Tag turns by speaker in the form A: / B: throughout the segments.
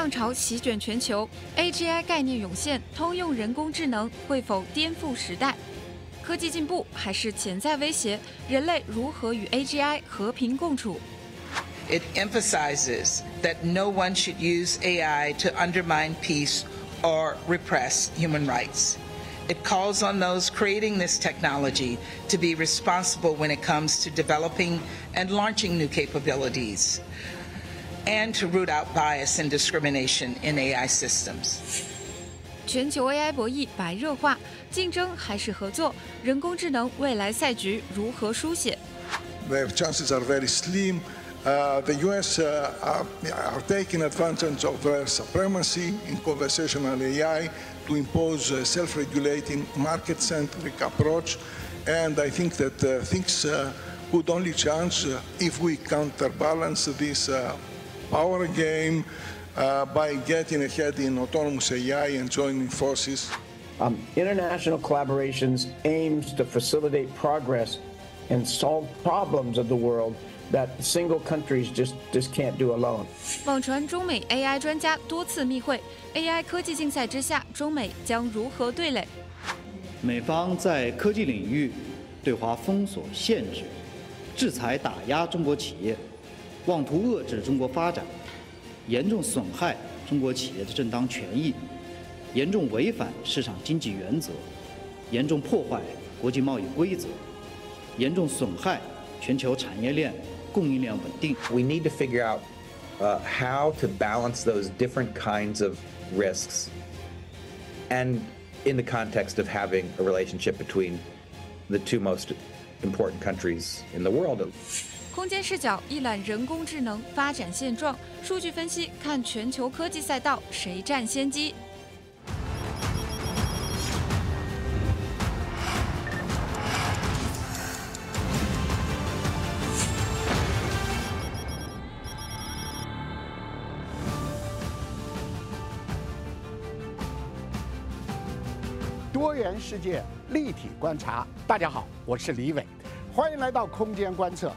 A: 浪潮席卷全球，AGI 概念涌现，通用人工智能会否颠覆时代？科技进步还是潜在威胁？人类如何与 AGI 和平共处
B: ？It emphasizes that no one should use
A: AI to undermine peace or repress human rights. It
B: calls on those creating this technology to be responsible when it comes to developing and launching new capabilities and to root out bias and discrimination in AI systems.
A: 全球 AI
B: chances are very slim. Uh, the U.S. Uh, are, are, taking advantage of their supremacy in conversational AI to impose a self-regulating, market-centric approach, and I think that uh, things uh, could only change if we counterbalance this our game uh, by getting ahead in autonomous AI and joining forces. Um, international collaborations aims to facilitate progress and solve problems of the world that single countries just just can't do alone。
A: 网传中美 AI 专家多次密会，AI 科技竞赛之下，中美将如何对垒？
B: 美方在科技领域对华封锁、限制、制裁、打压中国企业。妄图遏制中国发展，严重损害中国企业的正当权益，严重违反市场经济原则，严重破坏国际贸易规则，严重损害全球产业链供应链稳定。We need to figure out, uh, how to balance those
A: different kinds of risks, and in the context of having a relationship between the two most important countries in the world. 空间视角一览人工智能发展现状，数据分析看全球科技赛道谁占先机。
B: 多元世界立体观察，大家好，我是李伟，欢迎来到空间观测。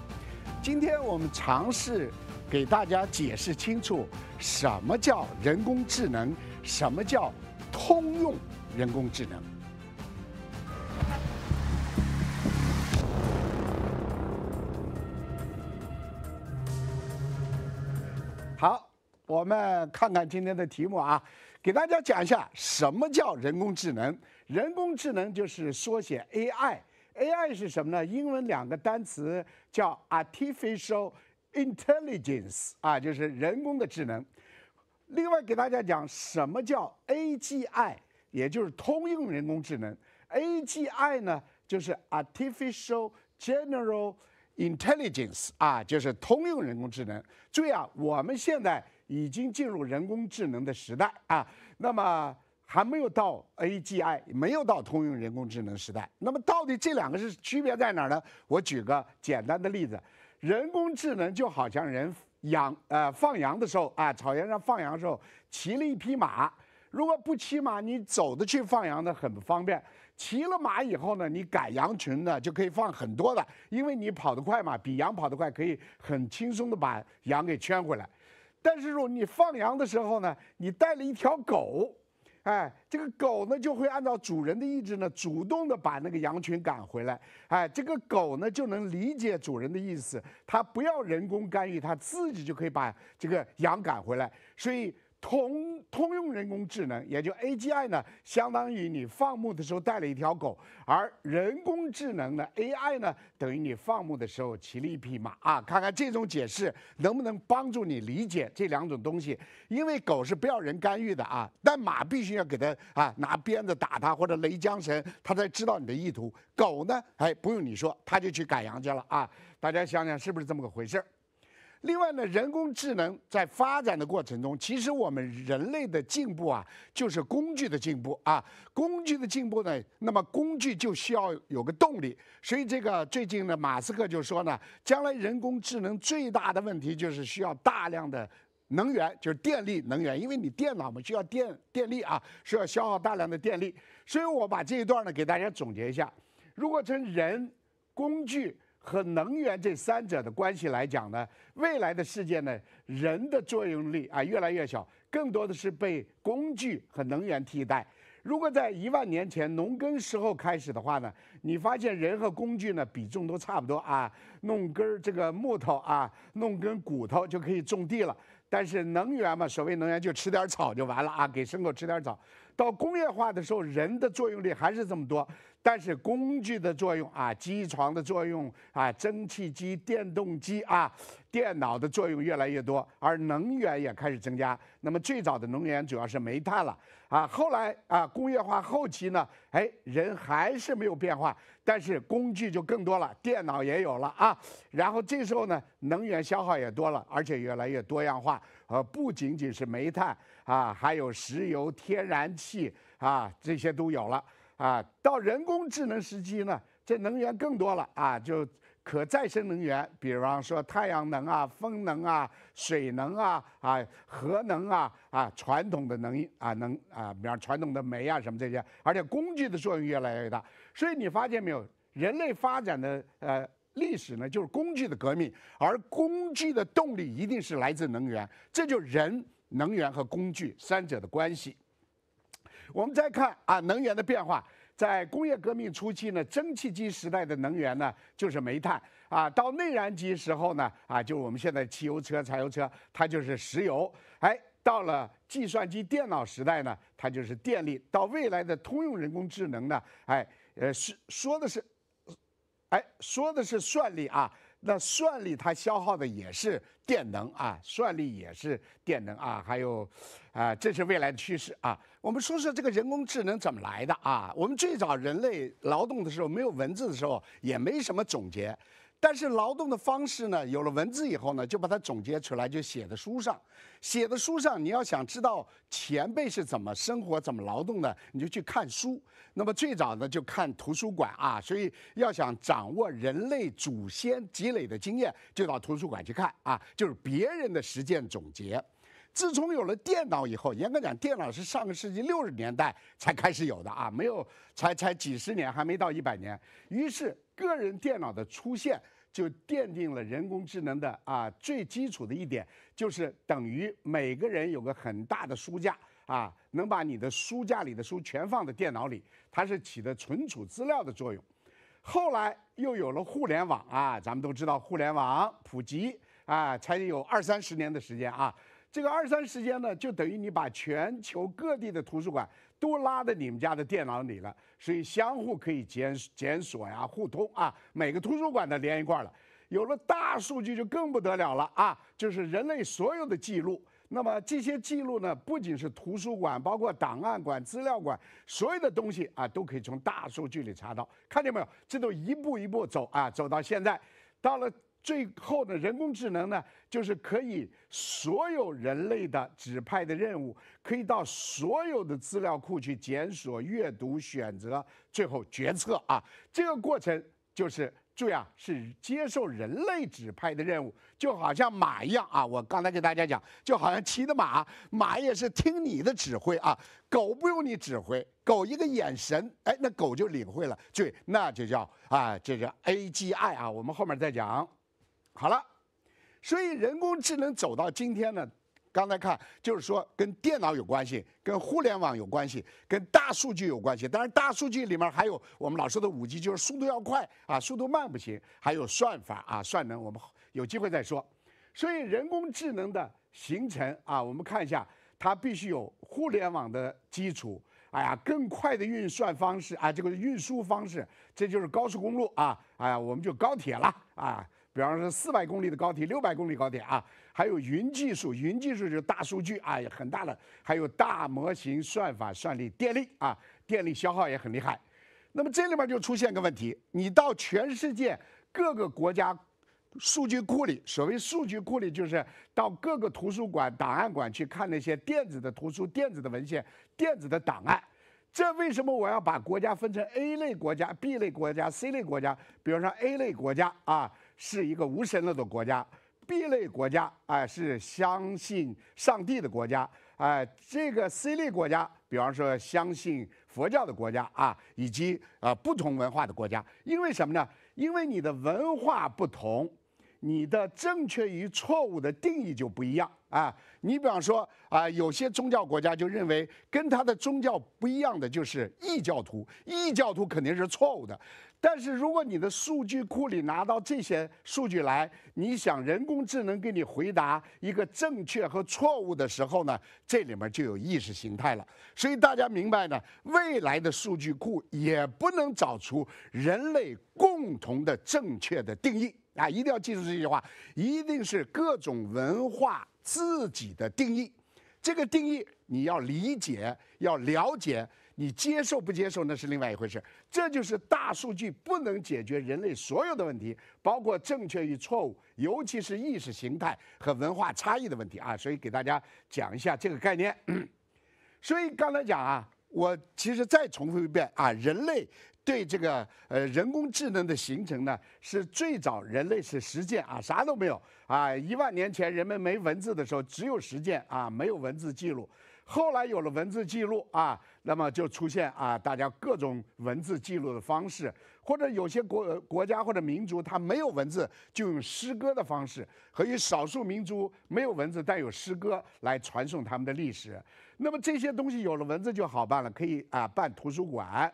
B: 今天我们尝试给大家解释清楚什么叫人工智能，什么叫通用人工智能。好，我们看看今天的题目啊，给大家讲一下什么叫人工智能。人工智能就是缩写 AI。AI 是什么呢？英文两个单词叫 artificial intelligence 啊，就是人工的智能。另外给大家讲什么叫 AGI，也就是通用人工智能。AGI 呢，就是 artificial general intelligence 啊，就是通用人工智能。注意啊，我们现在已经进入人工智能的时代啊。那么。还没有到 AGI，没有到通用人工智能时代。那么到底这两个是区别在哪儿呢？我举个简单的例子，人工智能就好像人养呃放羊的时候啊，草原上放羊的时候，骑了一匹马。如果不骑马，你走着去放羊呢，很不方便。骑了马以后呢，你赶羊群呢，就可以放很多的，因为你跑得快嘛，比羊跑得快，可以很轻松的把羊给圈回来。但是说你放羊的时候呢，你带了一条狗。哎，这个狗呢就会按照主人的意志呢，主动的把那个羊群赶回来。哎，这个狗呢就能理解主人的意思，它不要人工干预，它自己就可以把这个羊赶回来。所以。通通用人工智能，也就 A G I 呢，相当于你放牧的时候带了一条狗；而人工智能呢，A I 呢，等于你放牧的时候骑了一匹马啊。看看这种解释能不能帮助你理解这两种东西？因为狗是不要人干预的啊，但马必须要给它啊拿鞭子打它或者雷缰绳，它才知道你的意图。狗呢，哎，不用你说，它就去赶羊去了啊。大家想想是不是这么个回事儿？另外呢，人工智能在发展的过程中，其实我们人类的进步啊，就是工具的进步啊，工具的进步呢，那么工具就需要有个动力。所以这个最近呢，马斯克就说呢，将来人工智能最大的问题就是需要大量的能源，就是电力能源，因为你电脑嘛需要电电力啊，需要消耗大量的电力。所以我把这一段呢给大家总结一下：如果从人、工具。和能源这三者的关系来讲呢，未来的世界呢，人的作用力啊越来越小，更多的是被工具和能源替代。如果在一万年前农耕时候开始的话呢，你发现人和工具呢比重都差不多啊，弄根这个木头啊，弄根骨头就可以种地了。但是能源嘛，所谓能源就吃点草就完了啊，给牲口吃点草。到工业化的时候，人的作用力还是这么多，但是工具的作用啊，机床的作用啊，蒸汽机、电动机啊，电脑的作用越来越多，而能源也开始增加。那么最早的能源主要是煤炭了啊，后来啊，工业化后期呢，哎，人还是没有变化，但是工具就更多了，电脑也有了啊。然后这时候呢，能源消耗也多了，而且越来越多样化，呃，不仅仅是煤炭。啊，还有石油、天然气啊，这些都有了。啊，到人工智能时期呢，这能源更多了啊，就可再生能源，比方说太阳能啊、风能啊、水能啊、啊核能啊啊传统的能啊能啊，比方传统的煤啊什么这些，而且工具的作用越来越大。所以你发现没有，人类发展的呃历史呢，就是工具的革命，而工具的动力一定是来自能源，这就人。能源和工具三者的关系，我们再看啊，能源的变化，在工业革命初期呢，蒸汽机时代的能源呢就是煤炭啊，到内燃机时候呢啊，就是我们现在汽油车、柴油车，它就是石油。哎，到了计算机、电脑时代呢，它就是电力。到未来的通用人工智能呢，哎，呃，是说的是，哎，说的是算力啊。那算力它消耗的也是电能啊，算力也是电能啊，还有，啊，这是未来的趋势啊。我们说说这个人工智能怎么来的啊？我们最早人类劳动的时候，没有文字的时候，也没什么总结。但是劳动的方式呢，有了文字以后呢，就把它总结出来，就写在书上。写的书上，你要想知道前辈是怎么生活、怎么劳动的，你就去看书。那么最早呢，就看图书馆啊。所以要想掌握人类祖先积累的经验，就到图书馆去看啊，就是别人的实践总结。自从有了电脑以后，严格讲，电脑是上个世纪六十年代才开始有的啊，没有才才几十年，还没到一百年。于是。个人电脑的出现，就奠定了人工智能的啊最基础的一点，就是等于每个人有个很大的书架啊，能把你的书架里的书全放在电脑里，它是起的存储资料的作用。后来又有了互联网啊，咱们都知道互联网普及啊，才有二三十年的时间啊。这个二三十年呢，就等于你把全球各地的图书馆。都拉到你们家的电脑里了，所以相互可以检检索呀，互通啊，每个图书馆的连一块了。有了大数据就更不得了了啊，就是人类所有的记录。那么这些记录呢，不仅是图书馆，包括档案馆、资料馆，所有的东西啊，都可以从大数据里查到。看见没有？这都一步一步走啊，走到现在，到了。最后呢，人工智能呢，就是可以所有人类的指派的任务，可以到所有的资料库去检索、阅读、选择，最后决策啊。这个过程就是注意啊，是接受人类指派的任务，就好像马一样啊。我刚才给大家讲，就好像骑的马，马也是听你的指挥啊。狗不用你指挥，狗一个眼神，哎，那狗就领会了。对，那就叫啊，就叫 AGI 啊。我们后面再讲。好了，所以人工智能走到今天呢，刚才看就是说跟电脑有关系，跟互联网有关系，跟大数据有关系。当然大数据里面还有我们老说的五 G，就是速度要快啊，速度慢不行。还有算法啊，算能我们有机会再说。所以人工智能的形成啊，我们看一下，它必须有互联网的基础。哎呀，更快的运算方式啊，这个运输方式，这就是高速公路啊。哎呀，我们就高铁了啊。比方说，四百公里的高铁，六百公里高铁啊，还有云技术，云技术就是大数据啊，也很大的，还有大模型、算法、算力、电力啊，电力消耗也很厉害。那么这里面就出现个问题，你到全世界各个国家数据库里，所谓数据库里就是到各个图书馆、档案馆去看那些电子的图书、电子的文献、电子的档案。这为什么我要把国家分成 A 类国家、B 类国家、C 类国家？比方说 A 类国家啊。是一个无神论的国家，B 类国家，哎，是相信上帝的国家，哎，这个 C 类国家，比方说相信佛教的国家啊，以及啊不同文化的国家，因为什么呢？因为你的文化不同，你的正确与错误的定义就不一样啊。你比方说啊，有些宗教国家就认为跟他的宗教不一样的就是异教徒，异教徒肯定是错误的。但是如果你的数据库里拿到这些数据来，你想人工智能给你回答一个正确和错误的时候呢，这里面就有意识形态了。所以大家明白呢，未来的数据库也不能找出人类共同的正确的定义。啊，一定要记住这句话，一定是各种文化自己的定义，这个定义你要理解，要了解，你接受不接受那是另外一回事。这就是大数据不能解决人类所有的问题，包括正确与错误，尤其是意识形态和文化差异的问题啊。所以给大家讲一下这个概念。所以刚才讲啊，我其实再重复一遍啊，人类。对这个呃人工智能的形成呢，是最早人类是实践啊，啥都没有啊。一万年前人们没文字的时候，只有实践啊，没有文字记录。后来有了文字记录啊，那么就出现啊，大家各种文字记录的方式，或者有些国国家或者民族他没有文字，就用诗歌的方式和以少数民族没有文字但有诗歌来传送他们的历史。那么这些东西有了文字就好办了，可以啊办图书馆。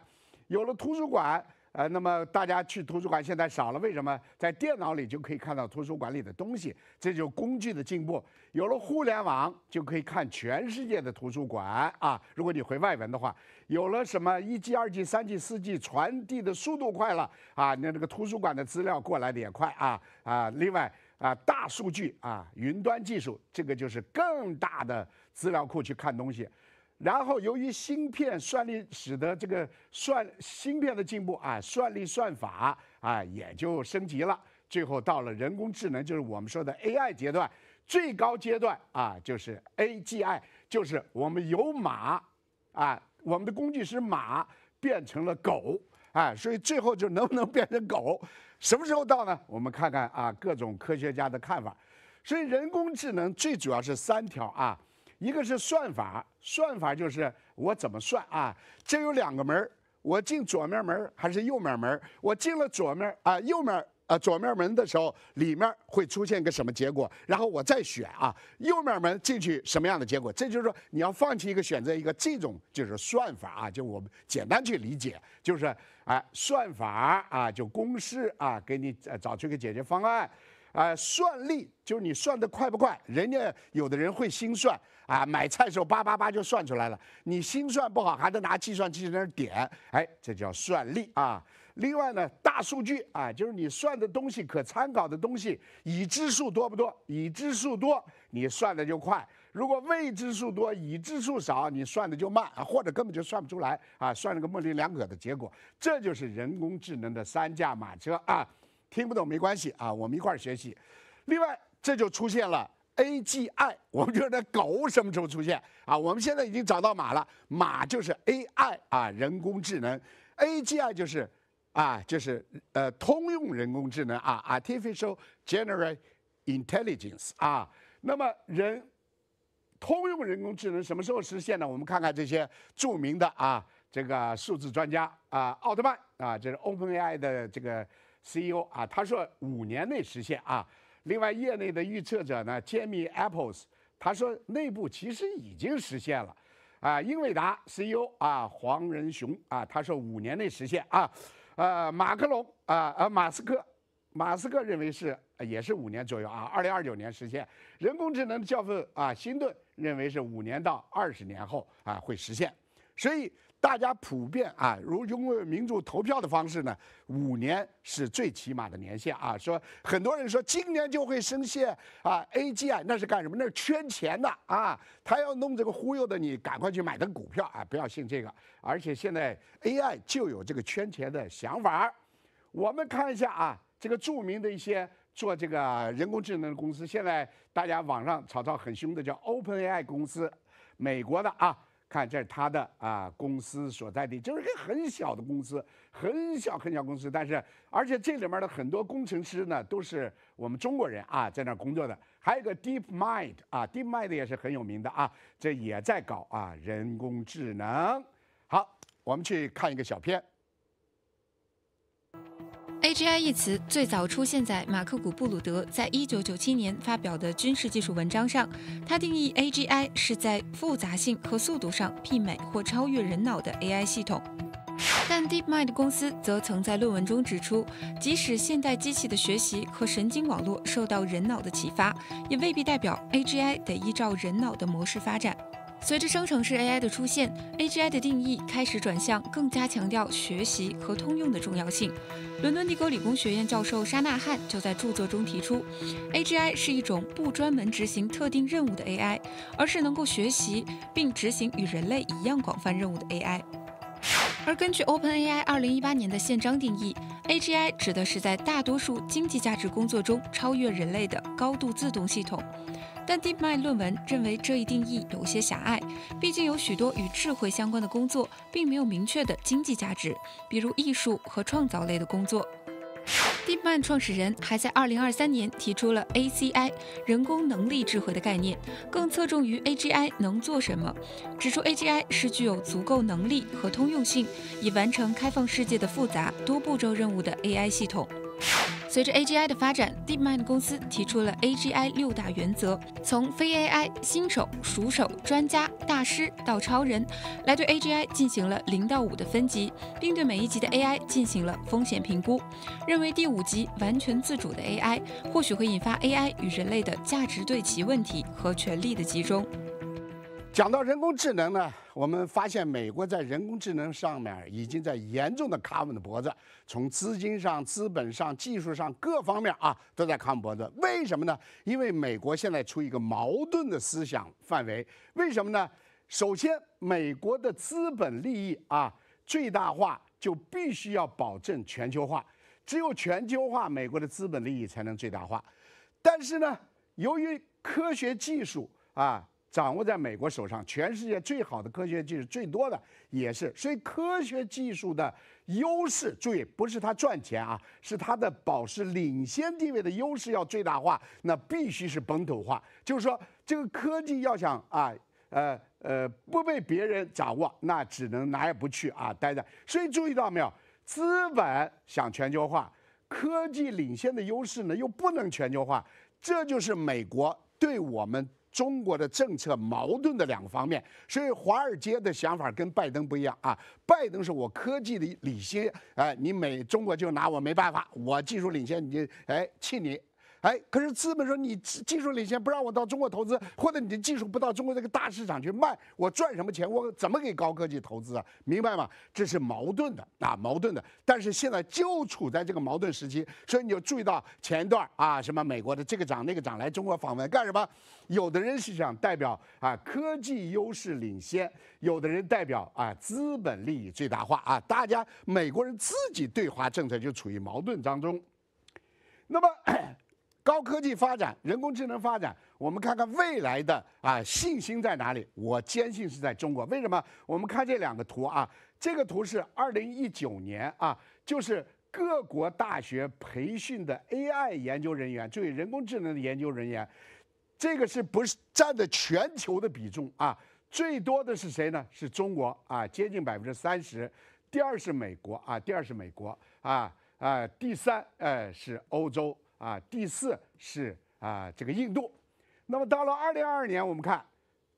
B: 有了图书馆，呃，那么大家去图书馆现在少了，为什么？在电脑里就可以看到图书馆里的东西，这就是工具的进步。有了互联网，就可以看全世界的图书馆啊。如果你会外文的话，有了什么一 G、二 G、三 G、四 G，传递的速度快了啊，那这个图书馆的资料过来的也快啊啊。另外啊，大数据啊，云端技术，这个就是更大的资料库去看东西。然后，由于芯片算力使得这个算芯片的进步啊，算力算法啊也就升级了。最后到了人工智能，就是我们说的 AI 阶段，最高阶段啊就是 AGI，就是我们由马啊，我们的工具是马变成了狗啊，所以最后就能不能变成狗？什么时候到呢？我们看看啊，各种科学家的看法。所以人工智能最主要是三条啊。一个是算法，算法就是我怎么算啊？这有两个门儿，我进左面门还是右面门我进了左面啊，右面啊，左面门的时候，里面会出现个什么结果？然后我再选啊，右面门进去什么样的结果？这就是说你要放弃一个选择一个，这种就是算法啊，就我们简单去理解，就是哎，算法啊，就公式啊，给你找出一个解决方案，啊，算力就是你算的快不快？人家有的人会心算。啊，买菜时候叭叭叭就算出来了。你心算不好，还得拿计算器在那点，哎，这叫算力啊。另外呢，大数据啊，就是你算的东西可参考的东西，已知数多不多？已知数多，你算的就快；如果未知数多，已知数少，你算的就慢啊，或者根本就算不出来啊，算了个模棱两可的结果。这就是人工智能的三驾马车啊，听不懂没关系啊，我们一块儿学习。另外，这就出现了。A G I，我们是那狗什么时候出现啊？我们现在已经找到马了，马就是 A I 啊，人工智能，A G I 就是啊，就是呃通用人工智能啊，Artificial General Intelligence 啊。那么人通用人工智能什么时候实现呢？我们看看这些著名的啊这个数字专家啊，奥特曼啊，这是 Open AI 的这个 CEO 啊，他说五年内实现啊。另外，业内的预测者呢，揭秘 Apples，他说内部其实已经实现了，啊，英伟达 CEO 啊黄仁雄啊，他说五年内实现啊，呃，马克龙啊，呃，马斯克，马斯克认为是也是五年左右啊，二零二九年实现人工智能的教父啊，新顿认为是五年到二十年后啊会实现，所以。大家普遍啊，如用民主投票的方式呢，五年是最起码的年限啊。说很多人说今年就会升现啊，A G I 那是干什么？那是圈钱的啊，他要弄这个忽悠的你，赶快去买的股票啊，不要信这个。而且现在 A I 就有这个圈钱的想法我们看一下啊，这个著名的一些做这个人工智能的公司，现在大家网上吵吵很凶的叫 Open A I 公司，美国的啊。看，这是他的啊公司所在地，就是一个很小的公司，很小很小公司。但是，而且这里面的很多工程师呢，都是我们中国人啊，在那工作的。还有一个 Deep Mind 啊，Deep Mind 也是很有名的啊，这也在搞啊人工智能。好，我们去看一个小片。
A: AGI 一词最早出现在马克古布鲁德在一九九七年发表的军事技术文章上，他定义 AGI 是在复杂性和速度上媲美或超越人脑的 AI 系统。但 DeepMind 公司则曾在论文中指出，即使现代机器的学习和神经网络受到人脑的启发，也未必代表 AGI 得依照人脑的模式发展。随着生成式 AI 的出现，AGI 的定义开始转向更加强调学习和通用的重要性。伦敦帝国理工学院教授沙纳汉就在著作中提出，AGI 是一种不专门执行特定任务的 AI，而是能够学习并执行与人类一样广泛任务的 AI。而根据 OpenAI 2018年的宪章定义，AGI 指的是在大多数经济价值工作中超越人类的高度自动系统。但 DeepMind 论文认为这一定义有些狭隘，毕竟有许多与智慧相关的工作并没有明确的经济价值，比如艺术和创造类的工作。DeepMind 创始人还在2023年提出了 ACI（ 人工能力智慧）的概念，更侧重于 AGI 能做什么，指出 AGI 是具有足够能力和通用性，以完成开放世界的复杂多步骤任务的 AI 系统。随着 AGI 的发展 d e e p m i n d 公司提出了 AGI 六大原则，从非 AI 新手、熟手、专家、大师到超人，来对 AGI 进行了零到五的分级，并对每一级的 AI 进行了风险评估，认为第五级完全自主的 AI 或许会引发 AI 与人类的价值对齐问题和权力的集中。
B: 讲到人工智能呢，我们发现美国在人工智能上面已经在严重的卡我们的脖子，从资金上、资本上、技术上各方面啊都在卡我们脖子。为什么呢？因为美国现在处于一个矛盾的思想范围。为什么呢？首先，美国的资本利益啊最大化，就必须要保证全球化。只有全球化，美国的资本利益才能最大化。但是呢，由于科学技术啊。掌握在美国手上，全世界最好的科学技术最多的也是，所以科学技术的优势，注意不是它赚钱啊，是它的保持领先地位的优势要最大化，那必须是本土化。就是说，这个科技要想啊呃呃不被别人掌握，那只能哪也不去啊待着。所以注意到没有，资本想全球化，科技领先的优势呢又不能全球化，这就是美国对我们。中国的政策矛盾的两个方面，所以华尔街的想法跟拜登不一样啊！拜登是我科技的领先，哎，你美中国就拿我没办法，我技术领先你就哎气你。哎，可是资本说你技术领先，不让我到中国投资，或者你的技术不到中国这个大市场去卖，我赚什么钱？我怎么给高科技投资啊？明白吗？这是矛盾的啊，矛盾的。但是现在就处在这个矛盾时期，所以你就注意到前一段啊，什么美国的这个长那个长来中国访问干什么？有的人是想代表啊科技优势领先，有的人代表啊资本利益最大化啊。大家美国人自己对华政策就处于矛盾当中，那么。高科技发展，人工智能发展，我们看看未来的啊信心在哪里？我坚信是在中国。为什么？我们看这两个图啊，这个图是二零一九年啊，就是各国大学培训的 AI 研究人员，注意人工智能的研究人员，这个是不是占的全球的比重啊？最多的是谁呢？是中国啊，接近百分之三十。第二是美国啊，第二是美国啊啊，第三哎是欧洲。啊，第四是啊，这个印度，那么到了二零二二年，我们看，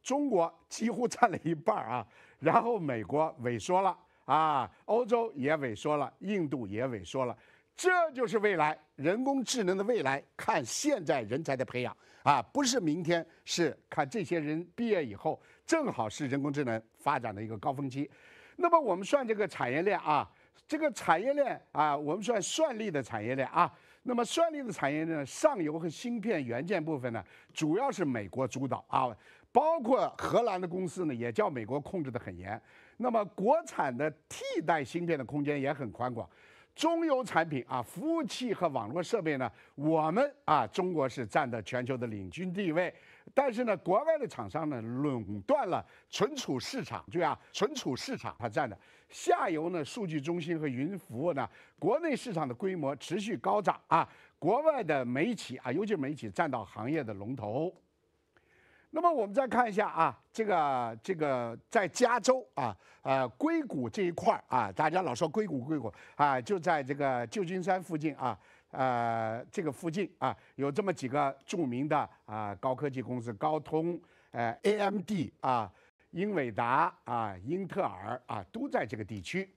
B: 中国几乎占了一半啊，然后美国萎缩了啊，欧洲也萎缩了，印度也萎缩了，这就是未来人工智能的未来看现在人才的培养啊，不是明天，是看这些人毕业以后，正好是人工智能发展的一个高峰期，那么我们算这个产业链啊，这个产业链啊，我们算算力的产业链啊。那么算力的产业呢，上游和芯片元件部分呢，主要是美国主导啊，包括荷兰的公司呢，也叫美国控制的很严。那么国产的替代芯片的空间也很宽广。中游产品啊，服务器和网络设备呢，我们啊，中国是占的全球的领军地位。但是呢，国外的厂商呢垄断了存储市场，对啊，存储市场它占的下游呢，数据中心和云服务呢，国内市场的规模持续高涨啊，国外的媒体啊，尤其媒体占到行业的龙头。那么我们再看一下啊，这个这个在加州啊，呃，硅谷这一块儿啊，大家老说硅谷硅谷啊，就在这个旧金山附近啊。呃，这个附近啊，有这么几个著名的啊高科技公司：高通、呃 AMD 啊、英伟达啊、英特尔啊，都在这个地区。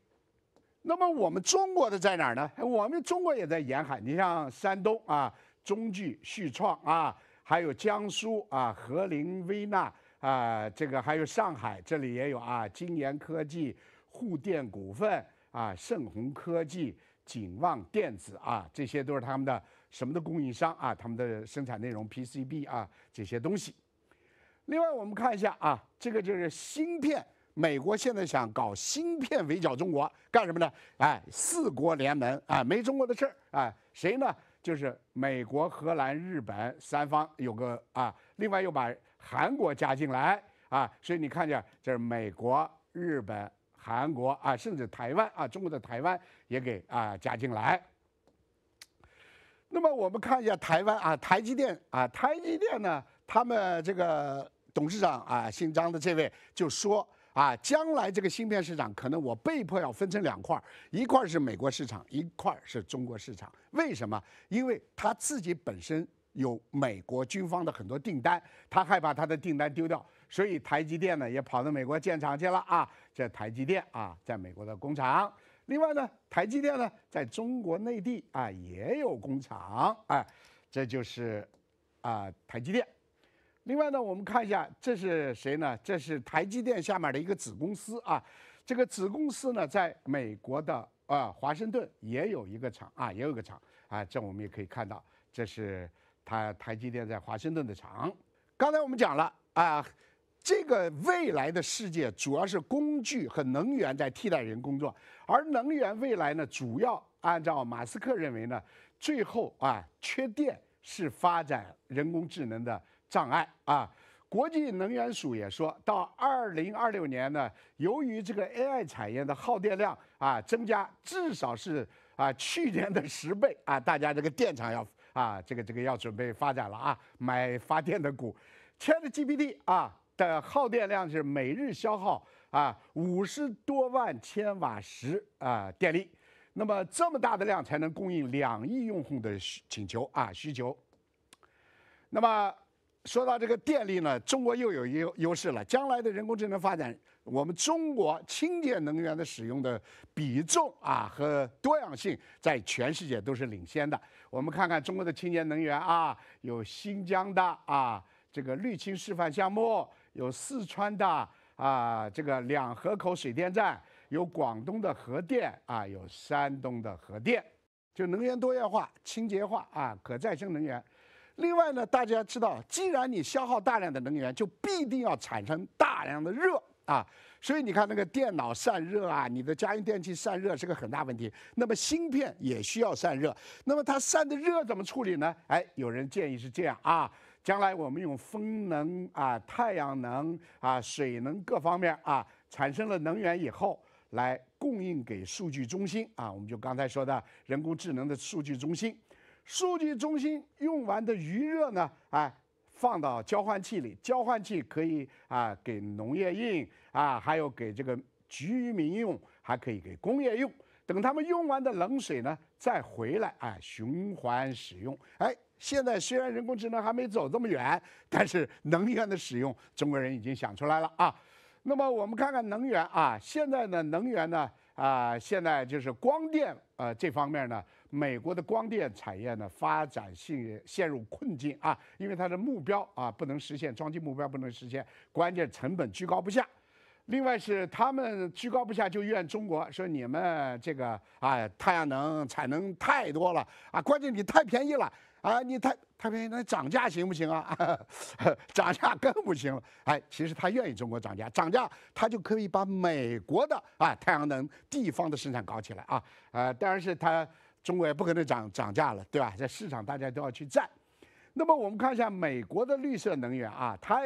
B: 那么我们中国的在哪儿呢？我们中国也在沿海，你像山东啊，中聚、旭创啊，还有江苏啊，和林微纳啊，这个还有上海这里也有啊，金研科技、沪电股份啊、盛虹科技。景旺电子啊，这些都是他们的什么的供应商啊，他们的生产内容 PCB 啊这些东西。另外，我们看一下啊，这个就是芯片，美国现在想搞芯片围剿中国干什么呢？哎，四国联盟啊，没中国的事儿啊，谁呢？就是美国、荷兰、日本三方有个啊，另外又把韩国加进来啊，所以你看见这是美国、日本、韩国啊，甚至台湾啊，中国的台湾。也给啊加进来。那么我们看一下台湾啊，台积电啊，台积电呢，他们这个董事长啊，姓张的这位就说啊，将来这个芯片市场可能我被迫要分成两块一块是美国市场，一块是中国市场。为什么？因为他自己本身有美国军方的很多订单，他害怕他的订单丢掉，所以台积电呢也跑到美国建厂去了啊。这台积电啊，在美国的工厂。另外呢，台积电呢，在中国内地啊也有工厂，哎，这就是啊台积电。另外呢，我们看一下这是谁呢？这是台积电下面的一个子公司啊，这个子公司呢，在美国的啊华盛顿也有一个厂啊，也有一个厂啊，这我们也可以看到，这是它台积电在华盛顿的厂。刚才我们讲了啊。这个未来的世界主要是工具和能源在替代人工作，而能源未来呢，主要按照马斯克认为呢，最后啊缺电是发展人工智能的障碍啊。国际能源署也说到，二零二六年呢，由于这个 AI 产业的耗电量啊增加至少是啊去年的十倍啊，大家这个电厂要啊这个这个要准备发展了啊，买发电的股，c h a t g p t 啊。的耗电量是每日消耗啊五十多万千瓦时啊电力，那么这么大的量才能供应两亿用户的需请求啊需求。那么说到这个电力呢，中国又有优优势了。将来的人工智能发展，我们中国清洁能源的使用的比重啊和多样性在全世界都是领先的。我们看看中国的清洁能源啊，有新疆的啊这个绿氢示范项目。有四川的啊，这个两河口水电站，有广东的核电啊，有山东的核电，就能源多样化、清洁化啊，可再生能源。另外呢，大家知道，既然你消耗大量的能源，就必定要产生大量的热啊，所以你看那个电脑散热啊，你的家用电器散热是个很大问题。那么芯片也需要散热，那么它散的热怎么处理呢？哎，有人建议是这样啊。将来我们用风能啊、太阳能啊、水能各方面啊，产生了能源以后，来供应给数据中心啊。我们就刚才说的人工智能的数据中心，数据中心用完的余热呢，哎，放到交换器里，交换器可以啊给农业用啊，还有给这个居民用，还可以给工业用。等他们用完的冷水呢，再回来啊循环使用，哎。现在虽然人工智能还没走这么远，但是能源的使用，中国人已经想出来了啊。那么我们看看能源啊，现在呢，能源呢啊，现在就是光电啊这方面呢，美国的光电产业呢发展陷陷入困境啊，因为它的目标啊不能实现，装机目标不能实现，关键成本居高不下。另外是他们居高不下就怨中国，说你们这个啊太阳能产能太多了啊，关键你太便宜了。啊，你太太便宜，那涨价行不行啊？涨价更不行了。哎，其实他愿意中国涨价，涨价他就可以把美国的啊太阳能地方的生产搞起来啊。呃，当然是他中国也不可能涨涨价了，对吧？在市场大家都要去占。那么我们看一下美国的绿色能源啊，它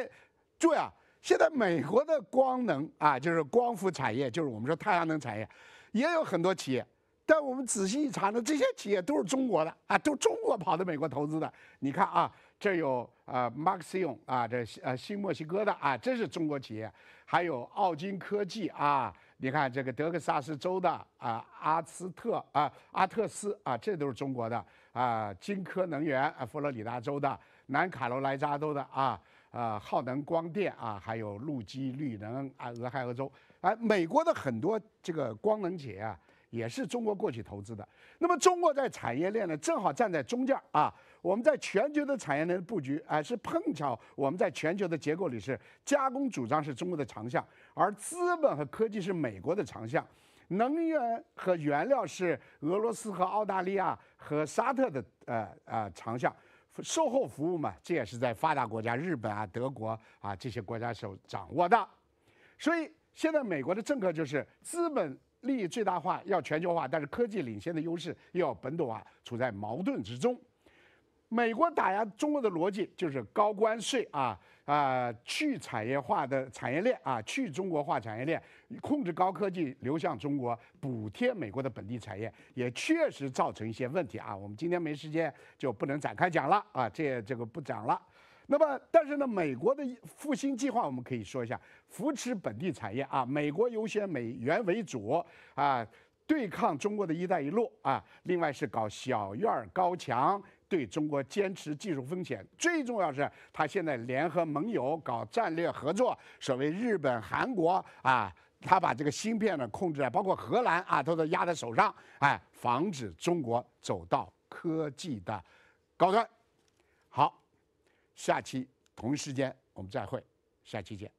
B: 注意啊，现在美国的光能啊，就是光伏产业，就是我们说太阳能产业，也有很多企业。但我们仔细一查呢，这些企业都是中国的啊，都中国跑到美国投资的。你看啊，这有啊，Maxion 啊，这呃新墨西哥的啊，这是中国企业，还有奥金科技啊。你看这个德克萨斯州的啊，阿斯特啊，阿特斯啊，这都是中国的啊。金科能源啊，佛罗里达州的，南卡罗来纳州的啊，啊，浩能光电啊，还有路基绿能啊，俄亥俄州啊，美国的很多这个光能企业啊。也是中国过去投资的。那么中国在产业链呢，正好站在中间啊。我们在全球的产业链布局，哎，是碰巧。我们在全球的结构里是加工，主张是中国的长项；而资本和科技是美国的长项，能源和原料是俄罗斯和澳大利亚和沙特的呃呃长项。售后服务嘛，这也是在发达国家，日本啊、德国啊这些国家手掌握的。所以现在美国的政客就是资本。利益最大化要全球化，但是科技领先的优势又要本土化，处在矛盾之中。美国打压中国的逻辑就是高关税啊啊，去产业化的产业链啊，去中国化产业链，控制高科技流向中国，补贴美国的本地产业，也确实造成一些问题啊。我们今天没时间，就不能展开讲了啊，这这个不讲了。那么，但是呢，美国的复兴计划，我们可以说一下，扶持本地产业啊，美国优先美元为主啊，对抗中国的一带一路啊，另外是搞小院高墙，对中国坚持技术风险，最重要是他现在联合盟友搞战略合作，所谓日本、韩国啊，他把这个芯片呢控制，在，包括荷兰啊，都在压在手上，哎，防止中国走到科技的高端。好。下期同一时间我们再会，下期见。